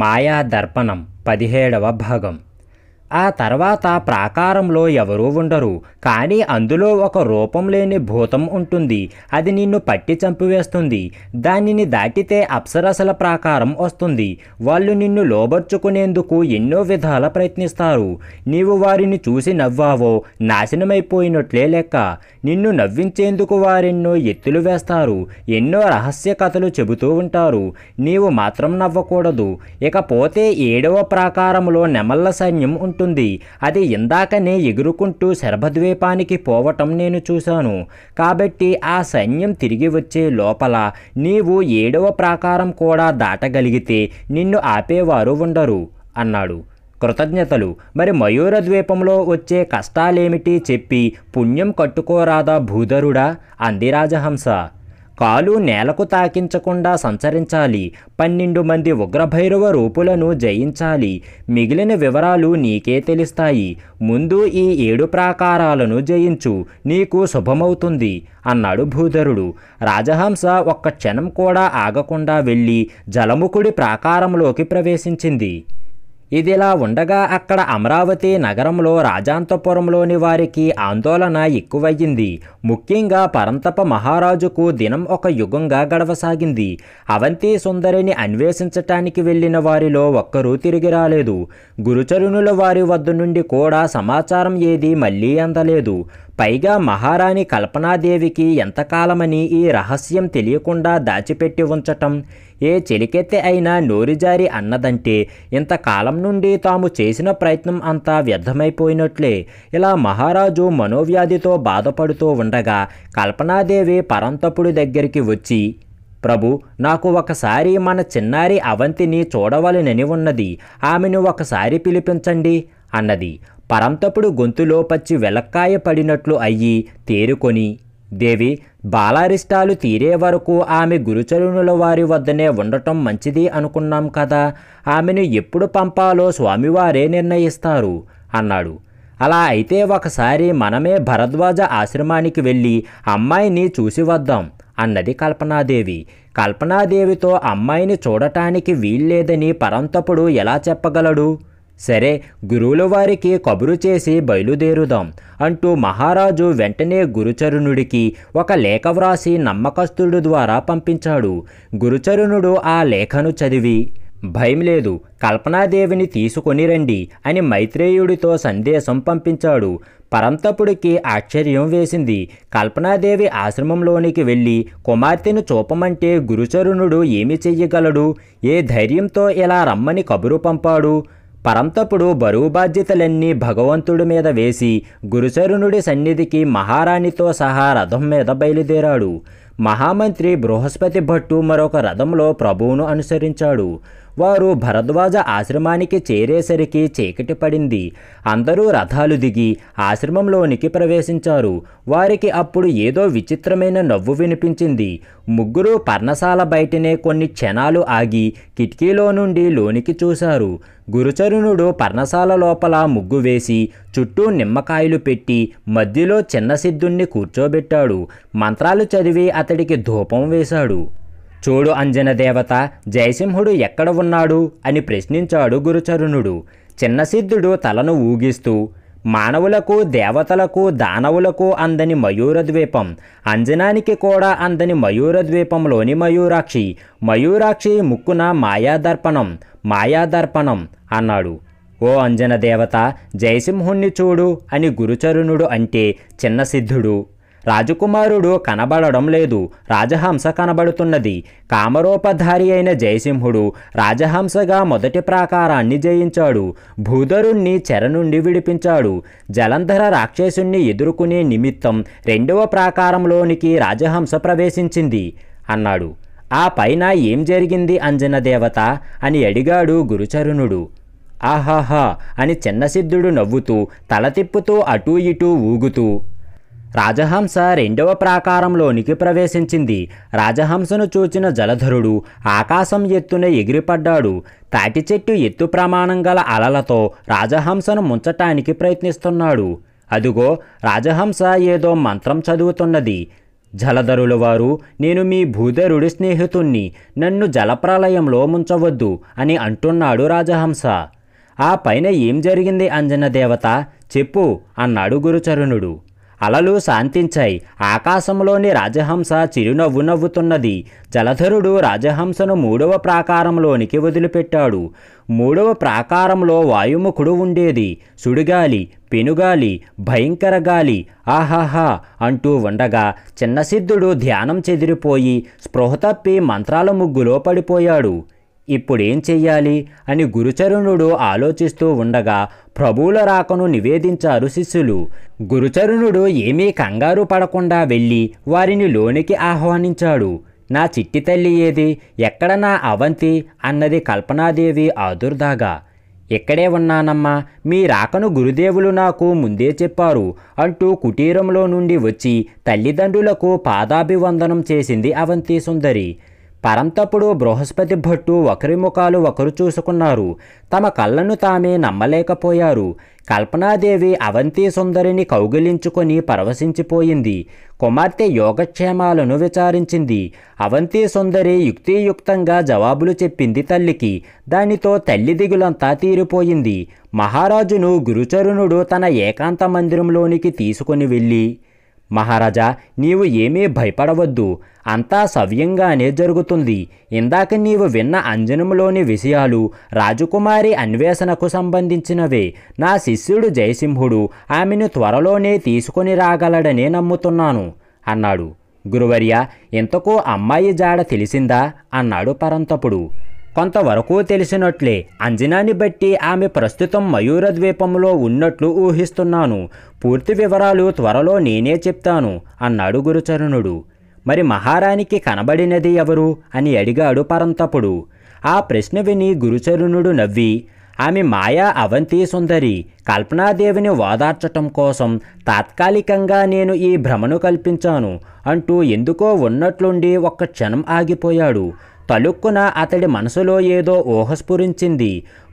మాయా దర్పణం పదిహేడవ భాగం ఆ తర్వాత ప్రాకారంలో ఎవరూ ఉండరు కానీ అందులో ఒక రూపం లేని భూతం ఉంటుంది అది నిన్ను పట్టి చంపివేస్తుంది దానిని దాటితే అప్సరసల ప్రాకారం వస్తుంది వాళ్ళు నిన్ను లోబర్చుకునేందుకు ఎన్నో విధాల ప్రయత్నిస్తారు నీవు వారిని చూసి నవ్వావో నాశనమైపోయినట్లే లెక్క నిన్ను నవ్వించేందుకు వారెన్నో ఎత్తులు వేస్తారు ఎన్నో రహస్య కథలు చెబుతూ ఉంటారు నీవు మాత్రం నవ్వకూడదు ఇకపోతే ఏడవ ప్రాకారంలో నెమళ్ళ సైన్యం ఉంటుంది ఉంటుంది అది ఇందాకనే ఎగురుకుంటూ శరభద్వీపానికి పోవటం నేను చూశాను కాబట్టి ఆ సైన్యం తిరిగి వచ్చే లోపల నీవు ఏడవ ప్రాకారం కూడా దాటగలిగితే నిన్ను ఆపేవారు ఉండరు అన్నాడు కృతజ్ఞతలు మరి మయూర ద్వీపంలో వచ్చే కష్టాలేమిటి చెప్పి పుణ్యం కట్టుకోరాదా భూధరుడా అంది రాజహంస కాలు నేలకు తాకించకుండా సంచరించాలి పన్నెండు మంది ఉగ్రభైరవ రూపులను జయించాలి మిగిలిన వివరాలు నీకే తెలుస్తాయి ముందు ఈ ఏడు ప్రాకారాలను జయించు నీకు శుభమవుతుంది అన్నాడు భూధరుడు రాజహంస ఒక్క క్షణం కూడా ఆగకుండా వెళ్ళి జలముకుడి ప్రాకారంలోకి ప్రవేశించింది ఇదిలా ఉండగా అక్కడ అమరావతి నగరంలో రాజాంతపురంలోని వారికి ఆందోళన ఎక్కువయ్యింది ముఖ్యంగా పరంతప మహారాజుకు దినం ఒక యుగంగా గడవసాగింది అవంతి సుందరిని అన్వేషించటానికి వెళ్ళిన వారిలో ఒక్కరూ తిరిగి రాలేదు గురుచరుణుల వారి వద్ద నుండి కూడా సమాచారం ఏది మళ్ళీ అందలేదు పైగా మహారాణి కల్పనాదేవికి ఎంతకాలమని ఈ రహస్యం తెలియకుండా దాచిపెట్టి ఉంచటం ఏ చెలికెత్తె అయినా నోరుజారి అన్నదంటే ఇంతకాలం నుండి తాము చేసిన ప్రయత్నం అంతా వ్యర్థమైపోయినట్లే ఇలా మహారాజు మనోవ్యాధితో బాధపడుతూ ఉండగా కల్పనాదేవి పరంతపుడి దగ్గరికి వచ్చి ప్రభు నాకు ఒకసారి మన చిన్నారి అవంతిని చూడవలనని ఉన్నది ఆమెను ఒకసారి పిలిపించండి అన్నది పరంతపుడు గొంతులో పచ్చి వెలక్కాయ పడినట్లు అయ్యి తేరుకొని దేవి బాలారిష్టాలు తీరే వరకు ఆమె గురుచరుణుల వారి వద్దనే ఉండటం మంచిది అనుకున్నాం కదా ఆమెను ఎప్పుడు పంపాలో స్వామివారే నిర్ణయిస్తారు అన్నాడు అలా అయితే ఒకసారి మనమే భరద్వాజ ఆశ్రమానికి వెళ్ళి అమ్మాయిని చూసి వద్దాం అన్నది కల్పనాదేవి కల్పనాదేవితో అమ్మాయిని చూడటానికి వీల్లేదని పరంతపుడు ఎలా చెప్పగలడు సరే గురువుల వారికి కబురు చేసి బయలుదేరుదాం అంటూ మహారాజు వెంటనే గురుచరుణుడికి ఒక లేఖ వ్రాసి నమ్మకస్తుడు ద్వారా పంపించాడు గురుచరుణుడు ఆ లేఖను చదివి భయం లేదు కల్పనాదేవిని తీసుకొని రండి అని మైత్రేయుడితో సందేశం పంపించాడు పరంతపుడికి ఆశ్చర్యం వేసింది కల్పనాదేవి ఆశ్రమంలోనికి వెళ్ళి కుమార్తెను చూపమంటే గురుచరుణుడు ఏమి చెయ్యగలడు ఏ ధైర్యంతో ఇలా రమ్మని కబురు పంపాడు పరంతపుడు బరువు బాధ్యతలన్నీ భగవంతుడి మీద వేసి గురుచరుణుడి సన్నిధికి మహారాణితో సహా రథం మీద బయలుదేరాడు మహామంత్రి బృహస్పతి భట్టు మరొక రథంలో ప్రభువును అనుసరించాడు వారు భరద్వాజ ఆశ్రమానికి చేరేసరికి చీకటి పడింది అందరూ రథాలు దిగి ఆశ్రమంలోనికి ప్రవేశించారు వారికి అప్పుడు ఏదో విచిత్రమైన నవ్వు వినిపించింది ముగ్గురు పర్ణశాల బయటనే కొన్ని క్షణాలు ఆగి కిటికీలో నుండి లోనికి చూశారు గురుచరుణుడు పర్ణశాల లోపల ముగ్గు వేసి చుట్టూ నిమ్మకాయలు పెట్టి మధ్యలో చిన్న సిద్ధుణ్ణి కూర్చోబెట్టాడు మంత్రాలు చదివి అతడికి ధూపం వేశాడు చూడు అంజన దేవత జయసింహుడు ఎక్కడ ఉన్నాడు అని ప్రశ్నించాడు గురుచరుణుడు చిన్నసిద్ధుడు తలను ఊగిస్తూ మానవులకు దేవతలకు దానవులకు అందని మయూర ద్వీపం అంజనానికి కూడా అందని మయూర ద్వీపంలోని మయూరాక్షి మయూరాక్షి ముక్కున మాయాదర్పణం మాయాదర్పణం అన్నాడు ఓ అంజన దేవత జయసింహుణ్ణి చూడు అని గురుచరుణుడు అంటే చిన్నసిద్ధుడు రాజకుమారుడు కనబడడం లేదు రాజహంస కనబడుతున్నది కామరూపధారి అయిన జయసింహుడు రాజహంసగా మొదటి ప్రాకారాన్ని జయించాడు భూధరుణ్ణి చెర నుండి విడిపించాడు జలంధర రాక్షసుణ్ణి ఎదుర్కొనే నిమిత్తం రెండవ ప్రాకారంలోనికి రాజహంస ప్రవేశించింది అన్నాడు ఆ పైన ఏం జరిగింది అంజన దేవత అని అడిగాడు గురుచరుణుడు ఆహాహా అని చిన్నసిద్ధుడు నవ్వుతూ తల తిప్పుతూ అటూ ఇటూ ఊగుతూ రాజహంస రెండవ ప్రాకారంలోనికి ప్రవేశించింది రాజహంసను చూచిన జలధరుడు ఆకాశం ఎత్తున ఎగిరిపడ్డాడు తాటి చెట్టు ఎత్తు ప్రమాణం గల అలలతో రాజహంసను ముంచటానికి ప్రయత్నిస్తున్నాడు అదుగో రాజహంస ఏదో మంత్రం చదువుతున్నది జలధరుల వారు నేను మీ భూధరుడి స్నేహితుణ్ణి నన్ను జలప్రలయంలో ముంచవద్దు అని అంటున్నాడు రాజహంస ఆ పైన ఏం జరిగింది అంజన దేవత చెప్పు అన్నాడు గురుచరుణుడు అలలు శాంతించాయి ఆకాశంలోని రాజహంస చిరునవ్వు నవ్వుతున్నది జలధరుడు రాజహంసను మూడవ ప్రాకారంలోనికి వదిలిపెట్టాడు మూడవ ప్రాకారంలో వాయుముఖుడు ఉండేది సుడిగాలి పెనుగాలి భయంకర గాలి ఆహాహా అంటూ ఉండగా చిన్నసిద్ధుడు ధ్యానం చెదిరిపోయి స్పృహ తప్పి మంత్రాల ముగ్గులో పడిపోయాడు ఇప్పుడేం చెయ్యాలి అని గురుచరుణుడు ఆలోచిస్తూ ఉండగా ప్రభువుల రాకను నివేదించారు శిష్యులు గురుచరుణుడు ఏమీ కంగారు పడకుండా వెళ్ళి వారిని లోనికి ఆహ్వానించాడు నా చిట్టి తల్లి ఏది ఎక్కడ నా అవంతి అన్నది కల్పనాదేవి ఆదుర్దాగా ఇక్కడే ఉన్నానమ్మా మీ రాకను గురుదేవులు నాకు ముందే చెప్పారు అంటూ కుటీరంలో నుండి వచ్చి తల్లిదండ్రులకు పాదాభివందనం చేసింది అవంతి సుందరి పరంతప్పుడు బృహస్పతి భట్టు ఒకరి ముఖాలు ఒకరు చూసుకున్నారు తమ కళ్ళను తామే నమ్మలేకపోయారు కల్పనాదేవి అవంతి సుందరిని కౌగిలించుకొని పరవశించిపోయింది కుమార్తె యోగక్షేమాలను విచారించింది అవంతి సుందరి యుక్తియుక్తంగా జవాబులు చెప్పింది తల్లికి దానితో తల్లి దిగులంతా తీరిపోయింది మహారాజును గురుచరుణుడు తన ఏకాంత మందిరంలోనికి తీసుకుని వెళ్ళి మహారాజా నీవు ఏమీ భయపడవద్దు అంతా సవ్యంగానే జరుగుతుంది ఇందాక నీవు విన్న అంజనంలోని విషయాలు రాజకుమారి అన్వేషణకు సంబంధించినవే నా శిష్యుడు జయసింహుడు ఆమెను త్వరలోనే తీసుకొని రాగలడనే నమ్ముతున్నాను అన్నాడు గురువర్య ఇంతకు అమ్మాయి జాడ తెలిసిందా అన్నాడు పరంతపుడు కొంతవరకు తెలిసినట్లే అంజనాన్ని బట్టి ఆమె ప్రస్తుతం మయూర ద్వీపంలో ఉన్నట్లు ఊహిస్తున్నాను పూర్తి వివరాలు త్వరలో నేనే చెప్తాను అన్నాడు గురుచరణుడు మరి మహారాణికి కనబడినది ఎవరు అని అడిగాడు పరంతపుడు ఆ ప్రశ్న విని గురుచరుణుడు నవ్వి ఆమె మాయా అవంతి సుందరి కల్పనాదేవిని ఓదార్చటం కోసం తాత్కాలికంగా నేను ఈ భ్రమను కల్పించాను అంటూ ఎందుకో ఉన్నట్లుండి ఒక్క క్షణం ఆగిపోయాడు తలుక్కున అతడి మనసులో ఏదో ఊహస్ఫురించింది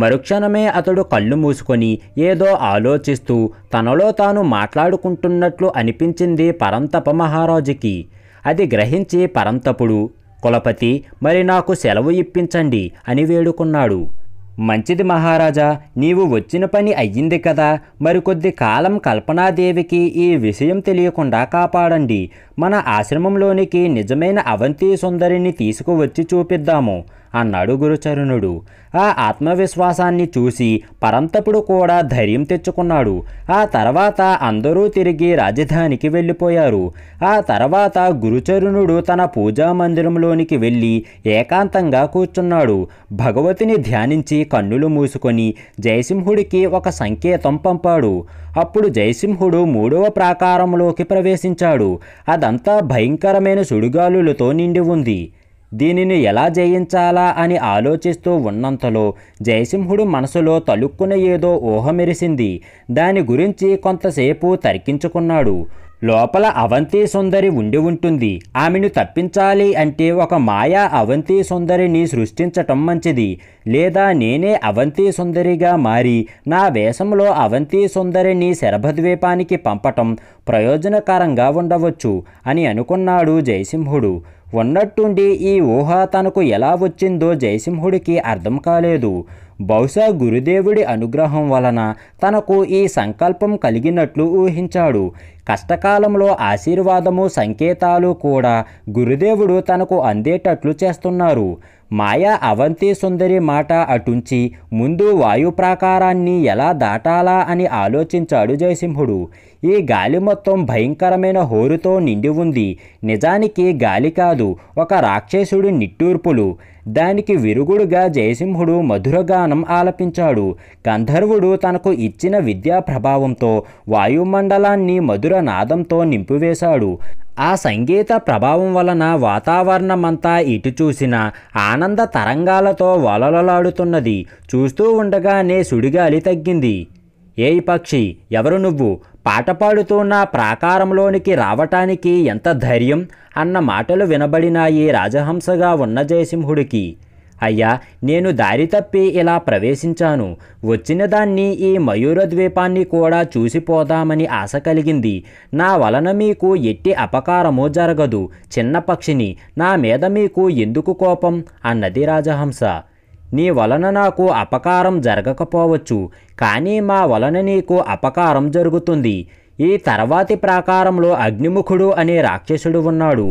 మరుక్షణమే అతడు కళ్ళు మూసుకొని ఏదో ఆలోచిస్తూ తనలో తాను మాట్లాడుకుంటున్నట్లు అనిపించింది పరంతప మహారాజుకి అది గ్రహించి పరంతపుడు కులపతి మరి నాకు సెలవు ఇప్పించండి అని వేడుకున్నాడు మంచిది మహారాజా నీవు వచ్చిన పని అయ్యింది కదా మరికొద్ది కాలం కల్పనాదేవికి ఈ విషయం తెలియకుండా కాపాడండి మన ఆశ్రమంలోనికి నిజమైన అవంతి సుందరిని తీసుకువచ్చి చూపిద్దాము అన్నాడు గురుచరుణుడు ఆ ఆత్మవిశ్వాసాన్ని చూసి పరంతపుడు కూడా ధైర్యం తెచ్చుకున్నాడు ఆ తర్వాత అందరూ తిరిగి రాజధానికి వెళ్ళిపోయారు ఆ తర్వాత గురుచరుణుడు తన పూజా మందిరంలోనికి వెళ్ళి ఏకాంతంగా కూర్చున్నాడు భగవతిని ధ్యానించి కన్నులు మూసుకొని జయసింహుడికి ఒక సంకేతం పంపాడు అప్పుడు జయసింహుడు మూడవ ప్రాకారంలోకి ప్రవేశించాడు అదంతా భయంకరమైన సుడిగాలులతో నిండి ఉంది దీనిని ఎలా జయించాలా అని ఆలోచిస్తూ ఉన్నంతలో జయసింహుడు మనసులో తలుక్కున ఏదో ఊహ మెరిసింది దాని గురించి కొంతసేపు తరికించుకున్నాడు లోపల అవంతి సుందరి ఉండి ఉంటుంది ఆమెను తప్పించాలి అంటే ఒక మాయా అవంతి సుందరిని సృష్టించటం మంచిది లేదా నేనే అవంతి సుందరిగా మారి నా వేషంలో అవంతి సుందరిని శరభద్వీపానికి పంపటం ప్రయోజనకరంగా ఉండవచ్చు అని అనుకున్నాడు జయసింహుడు ఉన్నట్టుండి ఈ ఊహ తనకు ఎలా వచ్చిందో జయసింహుడికి అర్థం కాలేదు బహుశా గురుదేవుడి అనుగ్రహం వలన తనకు ఈ సంకల్పం కలిగినట్లు ఊహించాడు కష్టకాలంలో ఆశీర్వాదము సంకేతాలు కూడా గురుదేవుడు తనకు అందేటట్లు చేస్తున్నారు మాయా అవంతి సుందరి మాట అటుంచి ముందు వాయు ప్రాకారాన్ని ఎలా దాటాలా అని ఆలోచించాడు జయసింహుడు ఈ గాలి మొత్తం భయంకరమైన హోరుతో నిండి ఉంది నిజానికి గాలి కాదు ఒక రాక్షసుడి నిట్టూర్పులు దానికి విరుగుడుగా జయసింహుడు మధురగానం ఆలపించాడు గంధర్వుడు తనకు ఇచ్చిన విద్యా ప్రభావంతో వాయుమండలాన్ని మధుర నాదంతో నింపివేశాడు ఆ సంగీత ప్రభావం వలన వాతావరణమంతా ఇటు చూసిన ఆనంద తరంగాలతో వలలలాడుతున్నది చూస్తూ ఉండగానే సుడిగాలి తగ్గింది ఏ పక్షి ఎవరు నువ్వు పాట పాడుతూ నా ప్రాకారంలోనికి రావటానికి ఎంత ధైర్యం అన్న మాటలు వినబడినాయి రాజహంసగా ఉన్న జయసింహుడికి అయ్యా నేను దారి తప్పి ఇలా ప్రవేశించాను వచ్చిన దాన్ని ఈ మయూర ద్వీపాన్ని కూడా చూసిపోదామని ఆశ కలిగింది నా వలన మీకు ఎట్టి అపకారమో జరగదు చిన్న పక్షిని నా మీద మీకు ఎందుకు కోపం అన్నది రాజహంస నీ వలన నాకు అపకారం జరగకపోవచ్చు కానీ మా వలన నీకు అపకారం జరుగుతుంది ఈ తర్వాతి ప్రాకారంలో అగ్నిముఖుడు అనే రాక్షసుడు ఉన్నాడు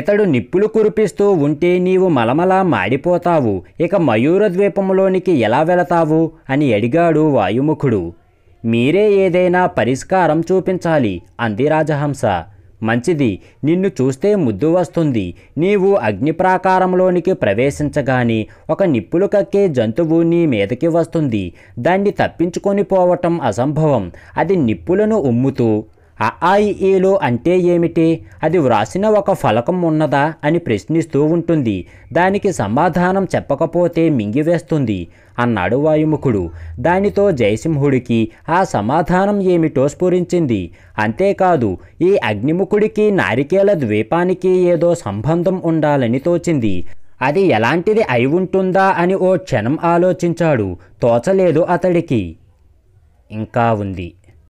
ఇతడు నిప్పులు కురిపిస్తూ ఉంటే నీవు మలమలా మాడిపోతావు ఇక మయూర ద్వీపంలోనికి ఎలా వెళతావు అని అడిగాడు వాయుముఖుడు మీరే ఏదైనా పరిష్కారం చూపించాలి అంది రాజహంస మంచిది నిన్ను చూస్తే ముద్దు వస్తుంది నీవు అగ్నిప్రాకారంలోనికి ప్రవేశించగాని ఒక నిప్పులు కక్కే జంతువు నీ మీదకి వస్తుంది దాన్ని తప్పించుకొని పోవటం అసంభవం అది నిప్పులను ఉమ్ముతూ అఆఇఏలు అంటే ఏమిటి అది వ్రాసిన ఒక ఫలకం ఉన్నదా అని ప్రశ్నిస్తూ ఉంటుంది దానికి సమాధానం చెప్పకపోతే మింగివేస్తుంది అన్నాడు వాయుముఖుడు దానితో జయసింహుడికి ఆ సమాధానం ఏమిటో స్ఫురించింది అంతేకాదు ఈ అగ్నిముఖుడికి నారికేల ద్వీపానికి ఏదో సంబంధం ఉండాలని తోచింది అది ఎలాంటిది అయి ఉంటుందా అని ఓ క్షణం ఆలోచించాడు తోచలేదు అతడికి ఇంకా ఉంది